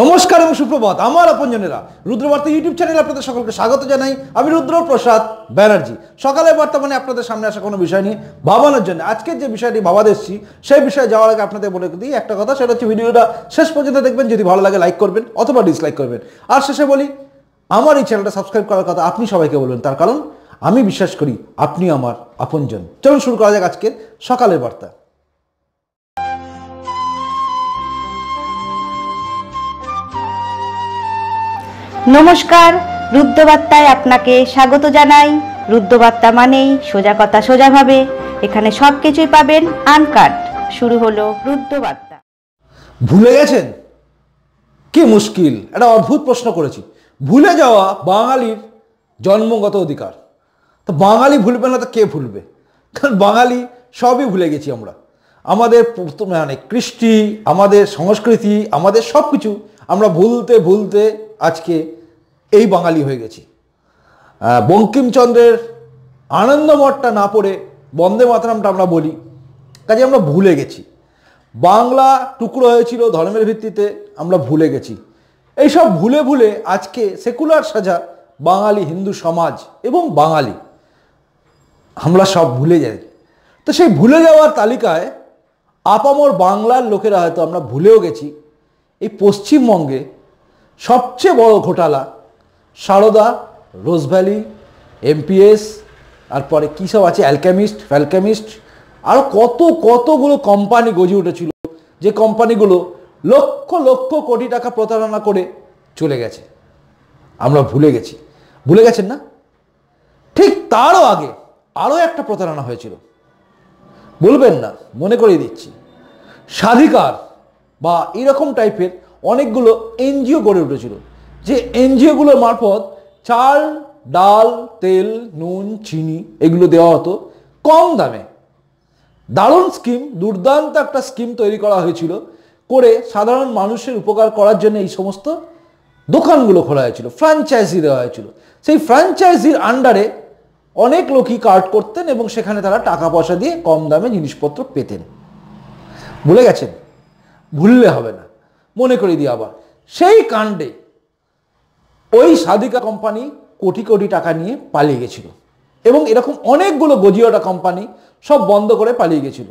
নমস্কার এবং সুপ্রভাত আমার আপনজনেরা রুদ্রবার্তা ইউটিউব চ্যানেলে আপনাদের সকলকে স্বাগত জানাই আমি রুদ্রপ্রসাদ ব্যানার্জি সকালে বর্তমানে আপনাদের সামনে আসা কোনো বিষয় নিয়ে ভাবানোর জন্য আজকের যে বিষয়টি ভাবা দিচ্ছি সেই বিষয়ে যাওয়ার আগে আপনাদের বলে দিই একটা কথা সেটা হচ্ছে ভিডিওটা শেষ পর্যন্ত দেখবেন যদি ভালো লাগে লাইক করবেন অথবা ডিসলাইক করবেন আর শেষে বলি আমার এই চ্যানেলটা সাবস্ক্রাইব করার কথা আপনি সবাইকে বলবেন তার কারণ আমি বিশ্বাস করি আপনি আমার আপনজন চলুন শুরু করা যাক আজকের সকালের বার্তা নমস্কার রুদ্রবার্তায় আপনাকে স্বাগত জানাই রুদ্রবার্তা মানেই সোজা কথা সোজাভাবে এখানে সব কিছুই পাবেন আনকাট শুরু হলো রুদ্রবার্তা ভুলে গেছেন কি মুশকিল একটা অদ্ভুত প্রশ্ন করেছি ভুলে যাওয়া বাঙালির জন্মগত অধিকার তো বাঙালি ভুলবে না তো কে ভুলবে কারণ বাঙালি সবই ভুলে গেছি আমরা আমাদের মানে কৃষ্টি আমাদের সংস্কৃতি আমাদের সব কিছু আমরা ভুলতে ভুলতে আজকে এই বাঙালি হয়ে গেছি বঙ্কিমচন্দ্রের আনন্দমঠটা না পড়ে বন্দে মাতরামটা আমরা বলি কাজে আমরা ভুলে গেছি বাংলা টুকরো হয়েছিল ধর্মের ভিত্তিতে আমরা ভুলে গেছি এইসব ভুলে ভুলে আজকে সেকুলার সাজা বাঙালি হিন্দু সমাজ এবং বাঙালি আমরা সব ভুলে যাই তো সেই ভুলে যাওয়ার তালিকায় আপামর বাংলার লোকেরা হয়তো আমরা ভুলেও গেছি এই পশ্চিমবঙ্গে সবচেয়ে বড় ঘোটালা সারদা রোজ ভ্যালি এমপিএস আর পরে কী সব আছে অ্যালকেমিস্ট ফ্যালকামিস্ট আরও কত কতগুলো কোম্পানি গজে উঠেছিল যে কোম্পানিগুলো লক্ষ লক্ষ কোটি টাকা প্রতারণা করে চলে গেছে আমরা ভুলে গেছি ভুলে গেছেন না ঠিক তারও আগে আরও একটা প্রতারণা হয়েছিল বলবেন না মনে করিয়ে দিচ্ছি স্বাধিকার বা এরকম টাইপের অনেকগুলো এনজিও গড়ে উঠেছিল যে এনজিওগুলোর মারফত চাল ডাল তেল নুন চিনি এগুলো দেওয়া হতো কম দামে দারুণ স্কিম দুর্দান্ত একটা স্কিম তৈরি করা হয়েছিল করে সাধারণ মানুষের উপকার করার জন্য এই সমস্ত দোকানগুলো খোলা হয়েছিল ফ্র্যাঞ্চাইজি দেওয়া হয়েছিল সেই ফ্র্যাঞ্চাইজির আন্ডারে অনেক লোকই কার্ড করতেন এবং সেখানে তারা টাকা পয়সা দিয়ে কম দামে জিনিসপত্র পেতেন ভুলে গেছেন ভুললে হবে না মনে করে দিই আবার সেই কাণ্ডে ওই সাদিকা কোম্পানি কোটি কোটি টাকা নিয়ে পালিয়ে গেছিল এবং এরকম অনেকগুলো গজিওটা কোম্পানি সব বন্ধ করে পালিয়ে গেছিল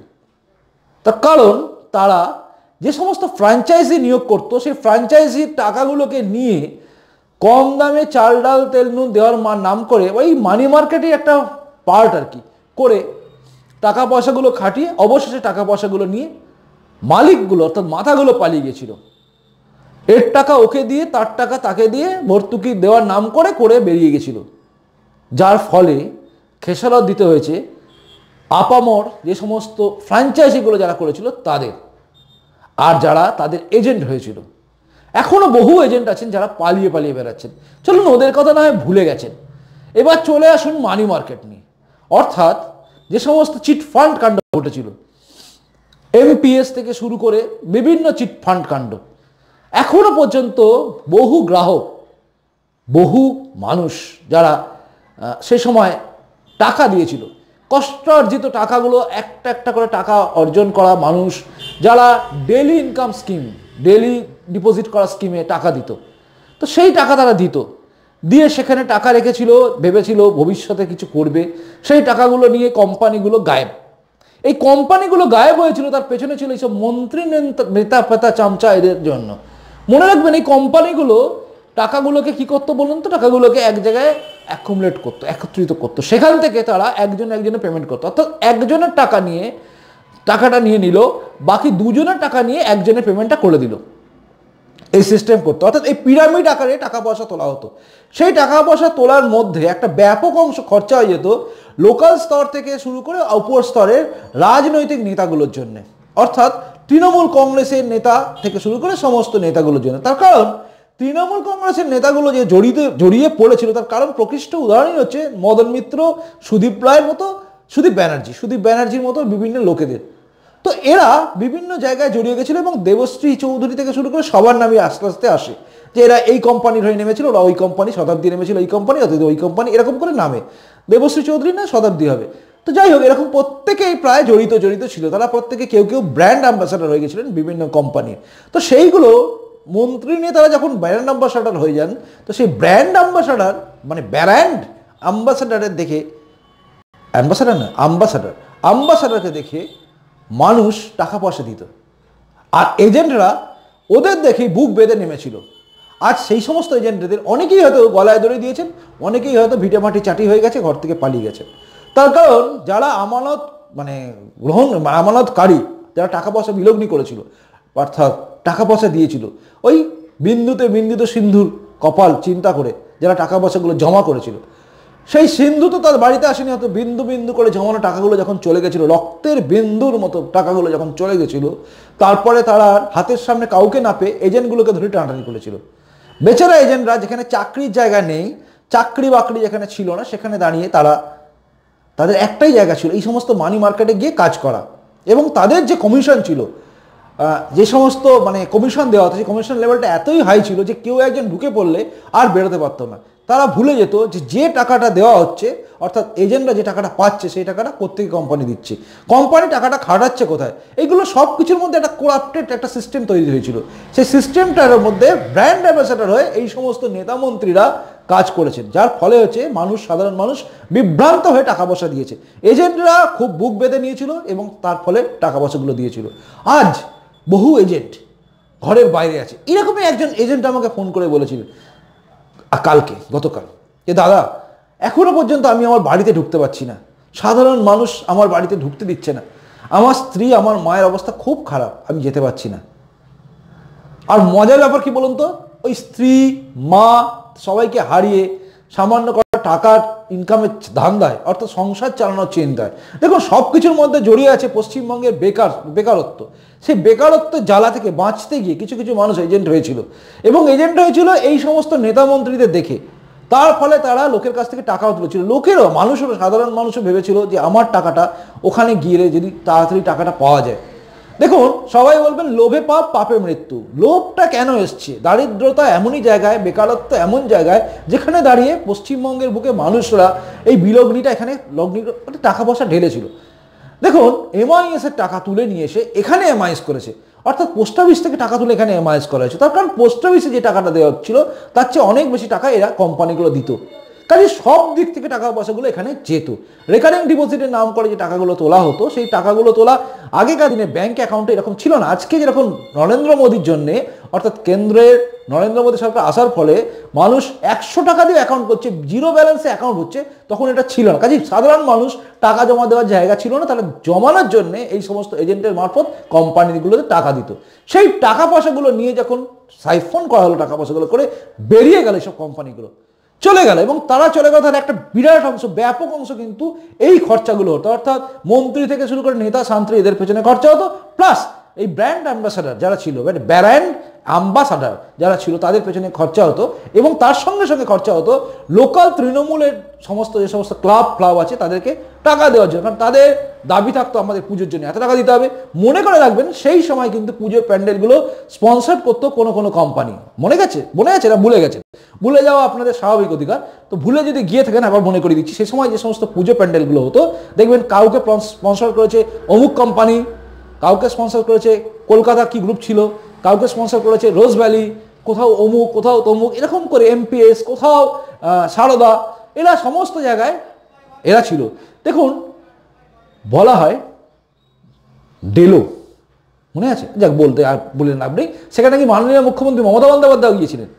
তার কারণ তারা যে সমস্ত ফ্র্যাঞ্চাইজি নিয়োগ করতো সেই ফ্র্যাঞ্চাইজির টাকাগুলোকে নিয়ে কম দামে চাল ডাল তেল নুন দেওয়ার মা নাম করে ওই মানি মার্কেটের একটা পার্ট আর কি করে টাকা পয়সাগুলো খাটিয়ে অবশেষে টাকা পয়সাগুলো নিয়ে মালিকগুলো অর্থাৎ মাথাগুলো পালিয়ে গেছিল এর টাকা ওকে দিয়ে তার টাকা তাকে দিয়ে ভর্তুকি দেওয়ার নাম করে করে বেরিয়ে গেছিল যার ফলে খেসারত দিতে হয়েছে আপামর যে সমস্ত ফ্র্যাঞ্চাইজিগুলো যারা করেছিল তাদের আর যারা তাদের এজেন্ট হয়েছিল এখনও বহু এজেন্ট আছেন যারা পালিয়ে পালিয়ে বেড়াচ্ছেন চলুন ওদের কথা না হয় ভুলে গেছেন এবার চলে আসুন মানি মার্কেট নিয়ে অর্থাৎ যে সমস্ত চিট ফান্ড কাণ্ড ঘটেছিল এমপিএস থেকে শুরু করে বিভিন্ন চিটফান্ড কাণ্ড এখনও পর্যন্ত বহু গ্রাহক বহু মানুষ যারা সে সময় টাকা দিয়েছিল কষ্ট অর্জিত টাকাগুলো একটা একটা করে টাকা অর্জন করা মানুষ যারা daily income scheme daily deposit করা স্কিমে টাকা দিত তো সেই টাকা তারা দিত দিয়ে সেখানে টাকা রেখেছিল ভেবেছিল ভবিষ্যতে কিছু করবে সেই টাকাগুলো নিয়ে কোম্পানিগুলো গায়েব এই কোম্পানিগুলো গায়েব হয়েছিল তার পেছনে ছিল এইসব মন্ত্রী নেতা পেতা চামচা এদের জন্য মনে রাখবেন এই কোম্পানিগুলো টাকাগুলোকে কি করতো বলুন তো টাকাগুলোকে এক জায়গায় অ্যাকুমুলেট করতো একত্রিত করতো সেখান থেকে তারা একজন একজনে পেমেন্ট করতো অর্থাৎ একজনের টাকা নিয়ে টাকাটা নিয়ে নিল বাকি দুজনের টাকা নিয়ে একজনের পেমেন্টটা করে দিল এই সিস্টেম করতো অর্থাৎ এই পিরামিড আকারে টাকা পয়সা তোলা হতো সেই টাকা পয়সা তোলার মধ্যে একটা ব্যাপক অংশ খরচা হয়ে যেত লোকাল স্তর থেকে শুরু করে উপর স্তরের রাজনৈতিক নেতাগুলোর জন্য অর্থাৎ তৃণমূল কংগ্রেসের নেতা থেকে শুরু করে সমস্ত নেতাগুলোর জন্য তার কারণ তৃণমূল কংগ্রেসের নেতাগুলো যে জড়িতে জড়িয়ে পড়েছিল তার কারণ প্রকৃষ্ট উদাহরণই হচ্ছে মদন মিত্র সুদীপ রায়ের মতো সুদীপ ব্যানার্জি সুদীপ ব্যানার্জির মতো বিভিন্ন লোকেদের তো এরা বিভিন্ন জায়গায় জড়িয়ে গেছিলো এবং দেবশ্রী চৌধুরী থেকে শুরু করে সবার নামই আস্তে আস্তে আসে যে এরা এই কোম্পানির হয়ে নেমেছিল ওরা ওই কোম্পানি শতাব্দী নেমেছিল এই কোম্পানি অতীত ওই কোম্পানি এরকম করে নামে দেবশ্রী চৌধুরী না শতাব্দী হবে তো যাই হোক এরকম প্রত্যেকেই প্রায় জড়িত জড়িত ছিল তারা প্রত্যেকে কেউ কেউ ব্র্যান্ড অ্যাম্বাসাডার হয়ে গেছিলেন বিভিন্ন কোম্পানির তো সেইগুলো মন্ত্রী নিয়ে তারা যখন ব্র্যান্ড অ্যাম্বাসাডার হয়ে যান তো সেই ব্র্যান্ড অ্যাম্বাসাডার মানে ব্র্যান্ড অ্যাম্বাসাডারের দেখে অ্যাম্বাসাডার না অ্যাম্বাসাডার অ্যাম্বাসাডারকে দেখে মানুষ টাকা পয়সা দিত আর এজেন্টরা ওদের দেখেই বুক বেঁধে নেমেছিল আজ সেই সমস্ত এজেন্টদের অনেকেই হয়তো গলায় ধরে দিয়েছেন অনেকেই হয়তো ভিটেমাটি চাটি হয়ে গেছে ঘর থেকে পালিয়ে গেছে তার কারণ যারা আমানত মানে গ্রহণ আমানতকারী যারা টাকা পয়সা বিলগ্নি করেছিল অর্থাৎ টাকা পয়সা দিয়েছিল ওই বিন্দুতে বিন্দুতে সিন্ধুর কপাল চিন্তা করে যারা টাকা পয়সাগুলো জমা করেছিল সেই সিন্ধু তো তার বাড়িতে আসেনি হয়তো বিন্দু বিন্দু করে জমানো টাকাগুলো যখন চলে গেছিলো রক্তের বিন্দুর মতো টাকাগুলো যখন চলে গেছিলো তারপরে তারা হাতের সামনে কাউকে না পেয়ে এজেন্টগুলোকে ধরে টানাটানি করেছিল বেচারা এজেন্টরা যেখানে চাকরির জায়গা নেই চাকরি বাকরি যেখানে ছিল না সেখানে দাঁড়িয়ে তারা তাদের একটাই জায়গা ছিল এই সমস্ত মানি মার্কেটে গিয়ে কাজ করা এবং তাদের যে কমিশন ছিল যে সমস্ত মানে কমিশন দেওয়া হতো সেই কমিশন লেভেলটা এতই হাই ছিল যে কেউ একজন ঢুকে পড়লে আর বেরোতে পারতো না তারা ভুলে যেত যে যে টাকাটা দেওয়া হচ্ছে অর্থাৎ এজেন্টরা যে টাকাটা পাচ্ছে সেই টাকাটা কোথেকে কোম্পানি দিচ্ছে কোম্পানি টাকাটা খাটাচ্ছে কোথায় এইগুলো সব কিছুর মধ্যে একটা কোরাপ্টেড একটা সিস্টেম তৈরি হয়েছিল সেই সিস্টেমটার মধ্যে ব্র্যান্ড অ্যাম্বাসাডার হয়ে এই সমস্ত নেতামন্ত্রীরা কাজ করেছেন যার ফলে হচ্ছে মানুষ সাধারণ মানুষ বিভ্রান্ত হয়ে টাকা পয়সা দিয়েছে এজেন্টরা খুব বুক বেঁধে নিয়েছিল এবং তার ফলে টাকা পয়সাগুলো দিয়েছিল আজ বহু এজেন্ট ঘরের বাইরে আছে এরকমই একজন এজেন্ট আমাকে ফোন করে বলেছিলেন কালকে গতকাল যে দাদা এখনও পর্যন্ত আমি আমার বাড়িতে ঢুকতে পারছি না সাধারণ মানুষ আমার বাড়িতে ঢুকতে দিচ্ছে না আমার স্ত্রী আমার মায়ের অবস্থা খুব খারাপ আমি যেতে পারছি না আর মজার ব্যাপার কি বলুন তো ওই স্ত্রী মা সবাইকে হারিয়ে সামান্য টাকার ইনকামের ধান্দায় অর্থাৎ সংসার চালানোর চিন্তায় দেখুন সব কিছুর মধ্যে জড়িয়ে আছে পশ্চিমবঙ্গের বেকার বেকারত্ব সেই বেকারত্ব জ্বালা থেকে বাঁচতে গিয়ে কিছু কিছু মানুষ এজেন্ট হয়েছিল এবং এজেন্ট হয়েছিল এই সমস্ত নেতামন্ত্রীদের দেখে তার ফলে তারা লোকের কাছ থেকে টাকাও তুলেছিল লোকেরও মানুষেরও সাধারণ মানুষও ভেবেছিল যে আমার টাকাটা ওখানে গিয়ে যদি তাড়াতাড়ি টাকাটা পাওয়া যায় দেখুন সবাই বলবেন লোভে পাপ পাপে মৃত্যু লোভটা কেন এসছে দারিদ্রতা এমনই জায়গায় বেকারত্ব এমন জায়গায় যেখানে দাঁড়িয়ে পশ্চিমবঙ্গের বুকে মানুষরা এই বিলগ্নিটা এখানে লগ্নি মানে টাকা পয়সা ঢেলেছিল দেখুন এমআইএস এর টাকা তুলে নিয়ে এসে এখানে এমআইএস করেছে অর্থাৎ পোস্ট অফিস থেকে টাকা তুলে এখানে এমআইএস করা হয়েছে তার কারণ পোস্ট অফিসে যে টাকাটা দেওয়া হচ্ছিল তার চেয়ে অনেক বেশি টাকা এরা কোম্পানিগুলো দিত কাজে সব দিক থেকে টাকা পয়সাগুলো এখানে যেত রেকারিং ডিপোজিটের নাম করে যে টাকাগুলো তোলা হতো সেই টাকাগুলো তোলা আগেকার দিনে ব্যাংক অ্যাকাউন্টে এরকম ছিল না আজকে যেরকম নরেন্দ্র মোদীর জন্যে অর্থাৎ কেন্দ্রের নরেন্দ্র মোদী সরকার আসার ফলে মানুষ একশো টাকা দিয়ে অ্যাকাউন্ট করছে জিরো ব্যালেন্সে অ্যাকাউন্ট হচ্ছে তখন এটা ছিল না কাজে সাধারণ মানুষ টাকা জমা দেওয়ার জায়গা ছিল না তাহলে জমানোর জন্য এই সমস্ত এজেন্টের মারফত কোম্পানিগুলোতে টাকা দিত সেই টাকা পয়সাগুলো নিয়ে যখন সাইফোন করা হলো টাকা পয়সাগুলো করে বেরিয়ে গেল সব কোম্পানিগুলো চলে গেল এবং তারা চলে গেল তার একটা বিরাট অংশ ব্যাপক অংশ কিন্তু এই খরচাগুলো হতো অর্থাৎ মন্ত্রী থেকে শুরু করে নেতা সান্ত্রী এদের পেছনে খরচা হতো প্লাস এই ব্র্যান্ড অ্যাম্বাসাডার যারা ছিল ব্যারায়ণ মানে অ্যাম্বাসাডার যারা ছিল তাদের পেছনে খরচা হতো এবং তার সঙ্গে সঙ্গে খরচা হতো লোকাল তৃণমূলের সমস্ত যে সমস্ত ক্লাব ক্লাব আছে তাদেরকে টাকা দেওয়ার জন্য কারণ তাদের দাবি থাকতো আমাদের পুজোর জন্য এত টাকা দিতে হবে মনে করে রাখবেন সেই সময় কিন্তু পুজোর প্যান্ডেলগুলো স্পন্সার করতো কোনো কোনো কোম্পানি মনে গেছে মনে গেছে না ভুলে গেছে ভুলে যাওয়া আপনাদের স্বাভাবিক অধিকার তো ভুলে যদি গিয়ে থাকেন আবার মনে করে দিচ্ছি সেই সময় যে সমস্ত পুজো প্যান্ডেলগুলো হতো দেখবেন কাউকে স্পন্সর করেছে অমুক কোম্পানি কাউকে স্পন্সর করেছে কলকাতা কি গ্রুপ ছিল কাউকে স্পন্সর করেছে রোজ ভ্যালি কোথাও অমুক কোথাও তমুক এরকম করে এমপিএস কোথাও সারদা এরা সমস্ত জায়গায় এরা ছিল দেখুন বলা হয় ডেলো মনে আছে যাক বলতে আর বললেন আপনি সেখানে নাকি মাননীয় মুখ্যমন্ত্রী মমতা বন্দ্যোপাধ্যায় গিয়েছিলেন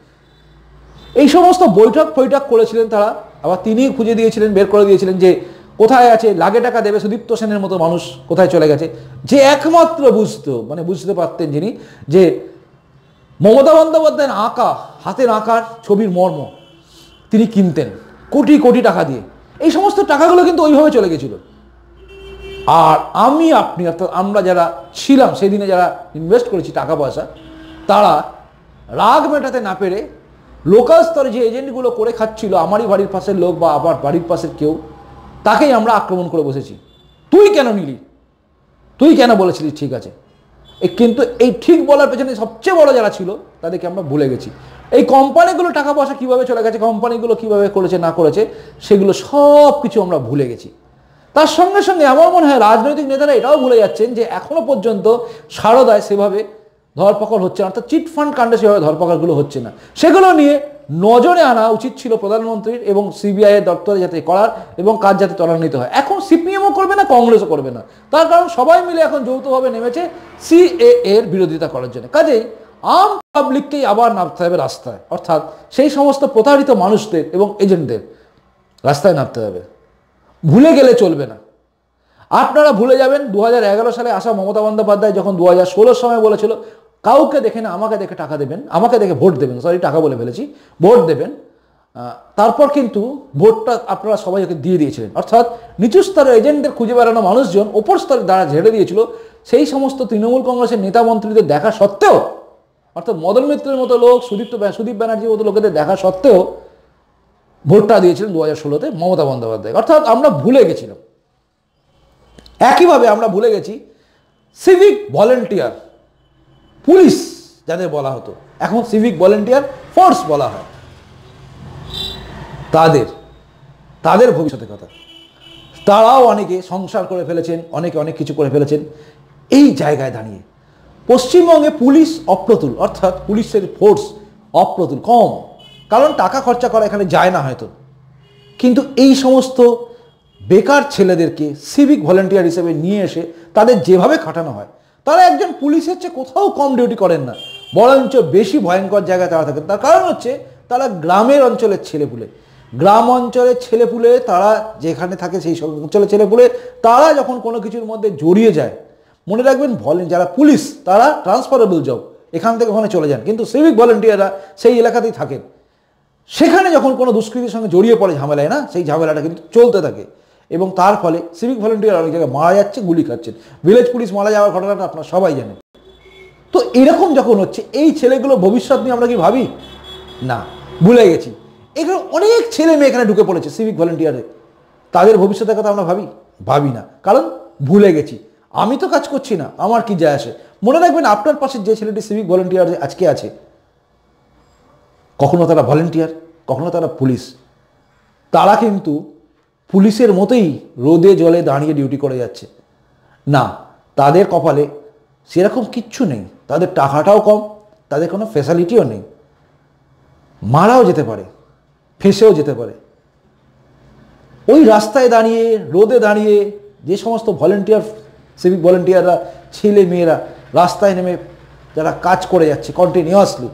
এই সমস্ত বৈঠক ফৈঠক করেছিলেন তারা আবার তিনি খুঁজে দিয়েছিলেন বের করে দিয়েছিলেন যে কোথায় আছে লাগে টাকা দেবে সুদীপ্ত সেনের মতো মানুষ কোথায় চলে গেছে যে একমাত্র বুঝতো মানে বুঝতে পারতেন যিনি যে মমতা বন্দ্যোপাধ্যায়ের আঁকা হাতের আঁকার ছবির মর্ম তিনি কিনতেন কোটি কোটি টাকা দিয়ে এই সমস্ত টাকাগুলো কিন্তু ওইভাবে চলে গেছিল আর আমি আপনি অর্থাৎ আমরা যারা ছিলাম সেদিনে যারা ইনভেস্ট করেছি টাকা পয়সা তারা রাগ মেটাতে না পেরে লোকাল স্তরে যে এজেন্টগুলো করে খাচ্ছিল আমারই বাড়ির পাশের লোক বা আমার বাড়ির পাশের কেউ তাকেই আমরা আক্রমণ করে বসেছি তুই কেন নিলি তুই কেন বলেছিলি ঠিক আছে কিন্তু এই ঠিক বলার পেছনে সবচেয়ে বড় যারা ছিল তাদেরকে আমরা ভুলে গেছি এই কোম্পানিগুলো টাকা পয়সা কীভাবে চলে গেছে কোম্পানিগুলো কীভাবে করেছে না করেছে সেগুলো সব কিছু আমরা ভুলে গেছি তার সঙ্গে সঙ্গে আমার মনে হয় রাজনৈতিক নেতারা এটাও ভুলে যাচ্ছেন যে এখনও পর্যন্ত সারদায় সেভাবে ধরপাকড় হচ্ছে না অর্থাৎ চিট ফান্ড কাণ্ডে সেভাবে ধরপাকড়গুলো হচ্ছে না সেগুলো নিয়ে নজরে আনা উচিত ছিল প্রধানমন্ত্রীর এবং সিবিআই এর দপ্তরে যাতে করার এবং কাজ যাতে ত্বরান্বিত হয় এখন সিপিএমও করবে না কংগ্রেসও করবে না তার কারণ সবাই মিলে এখন যৌথভাবে নেমেছে সিএ এর বিরোধিতা করার জন্য কাজেই আম পাবলিককেই আবার নামতে হবে রাস্তায় অর্থাৎ সেই সমস্ত প্রতারিত মানুষদের এবং এজেন্টদের রাস্তায় নামতে হবে ভুলে গেলে চলবে না আপনারা ভুলে যাবেন দু সালে আসা মমতা বন্দ্যোপাধ্যায় যখন দু হাজার সময় বলেছিল কাউকে দেখে না আমাকে দেখে টাকা দেবেন আমাকে দেখে ভোট দেবেন সরি টাকা বলে ফেলেছি ভোট দেবেন তারপর কিন্তু ভোটটা আপনারা সবাই ওকে দিয়ে দিয়েছিলেন অর্থাৎ নিচু স্তরের এজেন্টদের খুঁজে বেড়ানো মানুষজন ওপর স্তরে দ্বারা ঝেড়ে দিয়েছিল সেই সমস্ত তৃণমূল কংগ্রেসের নেতা মন্ত্রীদের দেখা সত্ত্বেও অর্থাৎ মদন মিত্রের মতো লোক সুদীপ্ত সুদীপ ব্যানার্জির মতো লোকেদের দেখা সত্ত্বেও ভোটটা দিয়েছিলেন দু হাজার ষোলোতে মমতা বন্দ্যোপাধ্যায় অর্থাৎ আমরা ভুলে গেছিলাম একইভাবে আমরা ভুলে গেছি সিভিক ভলেন্টিয়ার পুলিশ যাদের বলা হতো এখন সিভিক ভলেন্টিয়ার ফোর্স বলা হয় তাদের তাদের ভবিষ্যতের কথা তারাও অনেকে সংসার করে ফেলেছেন অনেকে অনেক কিছু করে ফেলেছেন এই জায়গায় দাঁড়িয়ে পশ্চিমবঙ্গে পুলিশ অপ্রতুল অর্থাৎ পুলিশের ফোর্স অপ্রতুল কম কারণ টাকা খরচা করা এখানে যায় না হয়তো কিন্তু এই সমস্ত বেকার ছেলেদেরকে সিভিক ভলেন্টিয়ার হিসেবে নিয়ে এসে তাদের যেভাবে খাটানো হয় তারা একজন পুলিশের চেয়ে কোথাও কম ডিউটি করেন না বরঞ্চ বেশি ভয়ঙ্কর জায়গায় তারা থাকেন তার কারণ হচ্ছে তারা গ্রামের অঞ্চলের ছেলেপুলে গ্রাম অঞ্চলের ছেলেপুলে তারা যেখানে থাকে সেই সব অঞ্চলের ছেলেপুলে তারা যখন কোনো কিছুর মধ্যে জড়িয়ে যায় মনে রাখবেন ভলেন যারা পুলিশ তারা ট্রান্সফারেবল জব এখান থেকে ওখানে চলে যান কিন্তু সিভিক ভলেন্টিয়াররা সেই এলাকাতেই থাকেন সেখানে যখন কোনো দুষ্কৃতির সঙ্গে জড়িয়ে পড়ে ঝামেলায় না সেই ঝামেলাটা কিন্তু চলতে থাকে এবং তার ফলে সিভিক ভলেন্টিয়ার অনেক জায়গায় মারা যাচ্ছে গুলি খাচ্ছেন ভিলেজ পুলিশ মারা যাওয়ার ঘটনাটা আপনার সবাই জানেন তো এরকম যখন হচ্ছে এই ছেলেগুলো ভবিষ্যৎ নিয়ে আমরা কি ভাবি না ভুলে গেছি এগুলো অনেক ছেলে মেয়ে এখানে ঢুকে পড়েছে সিভিক ভলেন্টিয়ারে তাদের ভবিষ্যতের কথা আমরা ভাবি ভাবি না কারণ ভুলে গেছি আমি তো কাজ করছি না আমার কি যায় আসে মনে রাখবেন আপনার পাশে যে ছেলেটি সিভিক ভলেন্টিয়ার আজকে আছে কখনো তারা ভলেন্টিয়ার কখনো তারা পুলিশ তারা কিন্তু পুলিশের মতোই রোদে জলে দাঁড়িয়ে ডিউটি করে যাচ্ছে না তাদের কপালে সেরকম কিচ্ছু নেই তাদের টাকাটাও কম তাদের কোনো ফেসালিটিও নেই মারাও যেতে পারে ফেঁসেও যেতে পারে ওই রাস্তায় দাঁড়িয়ে রোদে দাঁড়িয়ে যে সমস্ত ভলেন্টিয়ার সিভিক ভলেন্টিয়াররা ছেলে মেয়েরা রাস্তায় নেমে যারা কাজ করে যাচ্ছে কন্টিনিউয়াসলি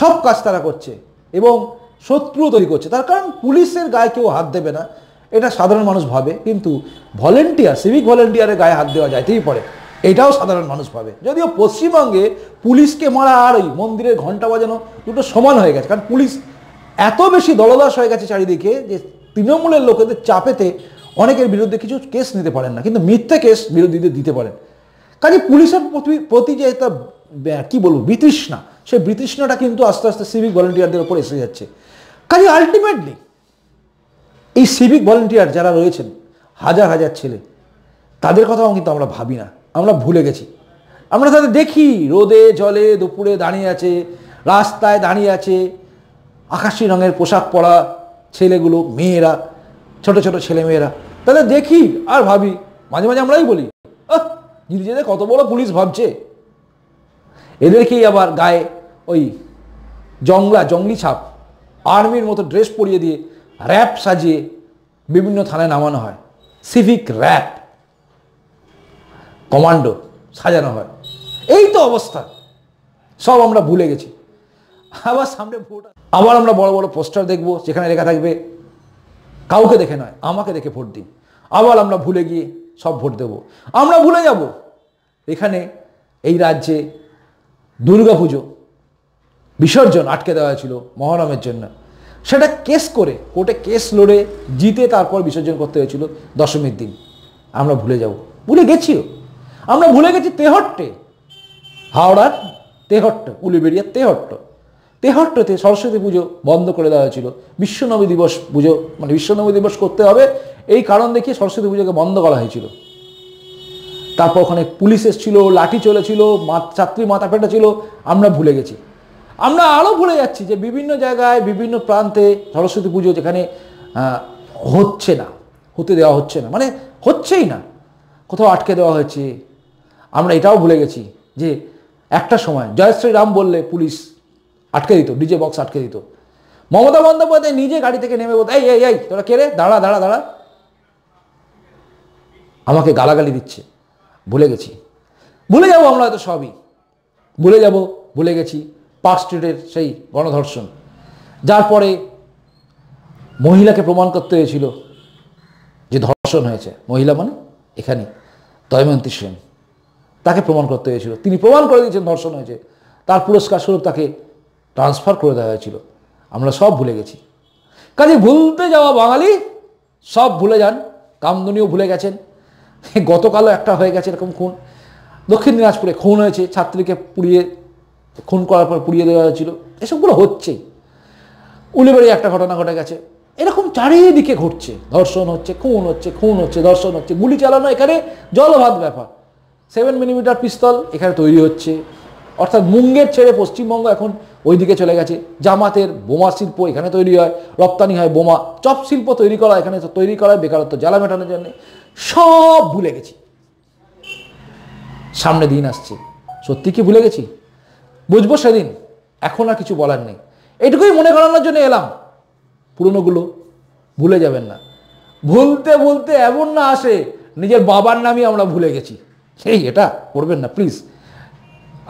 সব কাজ তারা করছে এবং শত্রুও তৈরি করছে তার কারণ পুলিশের গায়ে কেউ হাত দেবে না এটা সাধারণ মানুষ ভাবে কিন্তু ভলেন্টিয়ার সিভিক ভলেন্টিয়ারের গায়ে হাত দেওয়া যাইতেই পারে এটাও সাধারণ মানুষ ভাবে যদিও পশ্চিমবঙ্গে পুলিশকে মারা আর ওই মন্দিরের ঘন্টা বাজানো দুটো সমান হয়ে গেছে কারণ পুলিশ এত বেশি দলদাস হয়ে গেছে চারিদিকে যে তৃণমূলের লোকেদের চাপেতে অনেকের বিরুদ্ধে কিছু কেস নিতে পারেন না কিন্তু মিথ্যে কেস বিরোধীদের দিতে পারেন কাজে পুলিশের প্রতি যে একটা কী বলবো বিতৃষ্ণা সেই বিতৃষ্ণাটা কিন্তু আস্তে আস্তে সিভিক ভলেন্টিয়ারদের ওপর এসে যাচ্ছে কাজে আলটিমেটলি এই সিভিক ভলেন্টিয়ার যারা রয়েছেন হাজার হাজার ছেলে তাদের কথাও কিন্তু আমরা ভাবি না আমরা ভুলে গেছি আমরা তাদের দেখি রোদে জলে দুপুরে দাঁড়িয়ে আছে রাস্তায় দাঁড়িয়ে আছে আকাশি রঙের পোশাক পরা ছেলেগুলো মেয়েরা ছোট ছোট ছেলেমেয়েরা তাদের দেখি আর ভাবি মাঝে মাঝে আমরাই বলি আহ নিজেদের কত বড় পুলিশ ভাবছে এদেরকেই আবার গায়ে ওই জংলা জঙ্গলি ছাপ আর্মির মতো ড্রেস পরিয়ে দিয়ে র্যাপ সাজিয়ে বিভিন্ন থানায় নামানো হয় সিভিক র্যাপ কমান্ডো সাজানো হয় এই তো অবস্থা সব আমরা ভুলে গেছি আবার সামনে ভোট আবার আমরা বড় বড় পোস্টার দেখব সেখানে লেখা থাকবে কাউকে দেখে নয় আমাকে দেখে ভোট দিন আবার আমরা ভুলে গিয়ে সব ভোট দেব আমরা ভুলে যাব এখানে এই রাজ্যে দুর্গাপুজো বিসর্জন আটকে দেওয়া ছিল মহরমের জন্য সেটা কেস করে কোর্টে কেস লড়ে জিতে তারপর বিসর্জন করতে হয়েছিল দশমীর দিন আমরা ভুলে যাব ভুলে গেছিও আমরা ভুলে গেছি তেহট্টে হাওড়ার তেহট্ট উলিবেড়িয়ার তেহট্ট তেহট্টতে সরস্বতী পুজো বন্ধ করে দেওয়া হয়েছিল বিশ্বনবী দিবস পুজো মানে বিশ্বনবী দিবস করতে হবে এই কারণ দেখিয়ে সরস্বতী পুজোকে বন্ধ করা হয়েছিল তারপর ওখানে পুলিশ এসেছিল লাঠি চলেছিল ছাত্রী মাথা ফেটেছিল আমরা ভুলে গেছি আমরা আরও ভুলে যাচ্ছি যে বিভিন্ন জায়গায় বিভিন্ন প্রান্তে সরস্বতী পুজো যেখানে হচ্ছে না হতে দেওয়া হচ্ছে না মানে হচ্ছেই না কোথাও আটকে দেওয়া হয়েছে আমরা এটাও ভুলে গেছি যে একটা সময় জয়শ্রী রাম বললে পুলিশ আটকে দিত ডিজে বক্স আটকে দিত মমতা বন্দ্যোপাধ্যায় নিজে গাড়ি থেকে নেমে বলতো এই এই এই তোরা কে রে দাঁড়া দাঁড়া দাঁড়া আমাকে গালাগালি দিচ্ছে ভুলে গেছি ভুলে যাবো আমরা হয়তো সবই ভুলে যাব ভুলে গেছি পার্ক স্ট্রিটের সেই গণধর্ষণ যার পরে মহিলাকে প্রমাণ করতে হয়েছিল যে ধর্ষণ হয়েছে মহিলা মানে এখানে দয়মন্তী সেন তাকে প্রমাণ করতে হয়েছিল তিনি প্রমাণ করে দিয়েছেন ধর্ষণ হয়েছে তার পুরস্কার স্বরূপ তাকে ট্রান্সফার করে দেওয়া হয়েছিল আমরা সব ভুলে গেছি কাজে ভুলতে যাওয়া বাঙালি সব ভুলে যান কামদুনিও ভুলে গেছেন গতকালও একটা হয়ে গেছে এরকম খুন দক্ষিণ দিনাজপুরে খুন হয়েছে ছাত্রীকে পুড়িয়ে খুন করার পর পুড়িয়ে দেওয়া হয়েছিল এসবগুলো হচ্ছে উলিবাড়ি একটা ঘটনা ঘটে গেছে এরকম চারিদিকে ঘটছে ধর্ষণ হচ্ছে খুন হচ্ছে খুন হচ্ছে ধর্ষণ হচ্ছে গুলি চালানো এখানে জলভাত ব্যাপার সেভেন মিলিমিটার পিস্তল এখানে তৈরি হচ্ছে অর্থাৎ মুঙ্গের ছেড়ে পশ্চিমবঙ্গ এখন ওই দিকে চলে গেছে জামাতের বোমা শিল্প এখানে তৈরি হয় রপ্তানি হয় বোমা চপ শিল্প তৈরি করা এখানে তৈরি করা বেকারত্ব জ্বালা মেটানোর জন্য সব ভুলে গেছি সামনে দিন আসছে সত্যি কি ভুলে গেছি বুঝবো সেদিন এখন আর কিছু বলার নেই এইটুকুই মনে করানোর জন্য এলাম পুরনোগুলো ভুলে যাবেন না ভুলতে ভুলতে এমন না আসে নিজের বাবার নামই আমরা ভুলে গেছি সেই এটা করবেন না প্লিজ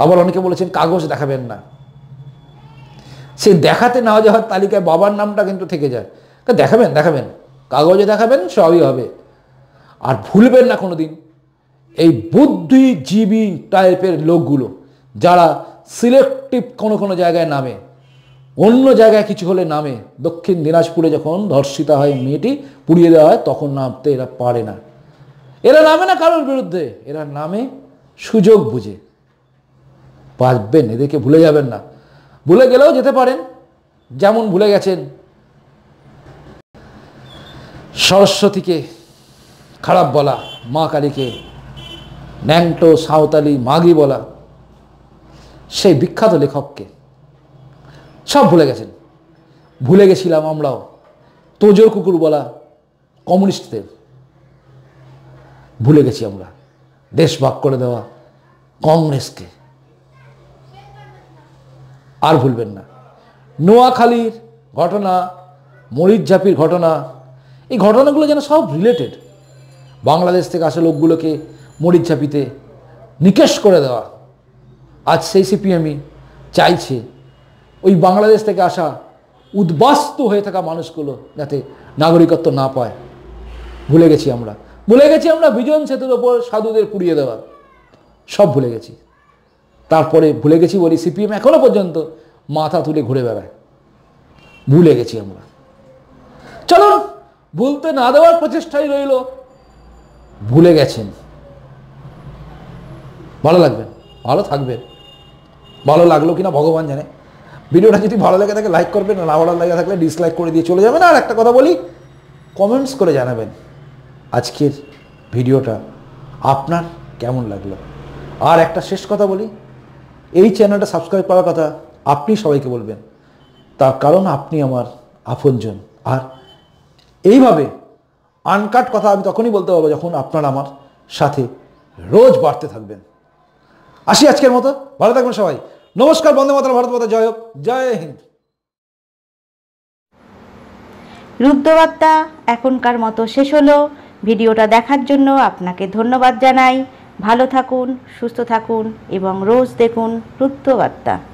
আবার অনেকে বলেছেন কাগজ দেখাবেন না সেই দেখাতে না যাওয়ার তালিকায় বাবার নামটা কিন্তু থেকে যায় দেখাবেন দেখাবেন কাগজে দেখাবেন সবই হবে আর ভুলবেন না কোনো দিন এই বুদ্ধিজীবী টাইপের লোকগুলো যারা সিলেক্টিভ কোনো কোনো জায়গায় নামে অন্য জায়গায় কিছু হলে নামে দক্ষিণ দিনাজপুরে যখন ধর্ষিতা হয় মেয়েটি পুড়িয়ে দেওয়া হয় তখন নামতে এরা পারে না এরা নামে না কারোর বিরুদ্ধে এরা নামে সুযোগ বুঝে পারবেন এদেরকে ভুলে যাবেন না ভুলে গেলেও যেতে পারেন যেমন ভুলে গেছেন সরস্বতীকে খারাপ বলা মা কালীকে ন্যাংটো সাঁওতালি মাগি বলা সেই বিখ্যাত লেখককে সব ভুলে গেছেন ভুলে গেছিলাম আমরাও তোজোর কুকুর বলা কমিউনিস্টদের ভুলে গেছি আমরা দেশ ভাগ করে দেওয়া কংগ্রেসকে আর ভুলবেন না নোয়াখালীর ঘটনা মরিচঝাপির ঘটনা এই ঘটনাগুলো যেন সব রিলেটেড বাংলাদেশ থেকে আসা লোকগুলোকে মরিচঝাপিতে নিকেশ করে দেওয়া আজ সেই সিপিএমই চাইছে ওই বাংলাদেশ থেকে আসা উদ্বাস্ত হয়ে থাকা মানুষগুলো যাতে নাগরিকত্ব না পায় ভুলে গেছি আমরা ভুলে গেছি আমরা বিজন সেতুর ওপর সাধুদের পুড়িয়ে দেওয়া সব ভুলে গেছি তারপরে ভুলে গেছি বলি সিপিএম এখনও পর্যন্ত মাথা তুলে ঘুরে বেড়ায় ভুলে গেছি আমরা চলো ভুলতে না দেওয়ার প্রচেষ্টাই রইল ভুলে গেছেন ভালো লাগবেন ভালো থাকবেন ভালো লাগলো কিনা ভগবান জানে ভিডিওটা যদি ভালো লেগে থাকে লাইক করবেন না ভালো লাগে থাকলে ডিসলাইক করে দিয়ে চলে যাবেন আর একটা কথা বলি কমেন্টস করে জানাবেন আজকের ভিডিওটা আপনার কেমন লাগলো আর একটা শেষ কথা বলি এই চ্যানেলটা সাবস্ক্রাইব করার কথা আপনি সবাইকে বলবেন তার কারণ আপনি আমার আপনজন আর এইভাবে আনকাট কথা আমি তখনই বলতে পারবো যখন আপনারা আমার সাথে রোজ বাড়তে থাকবেন আসি আজকের মতো ভালো থাকবেন সবাই নমস্কার বন্দে মাতার ভারত মাতা জয় হোক জয় হিন্দ রুদ্রবার্তা এখনকার মতো শেষ হলো ভিডিওটা দেখার জন্য আপনাকে ধন্যবাদ জানাই ভালো থাকুন সুস্থ থাকুন এবং রোজ দেখুন রুদ্রবার্তা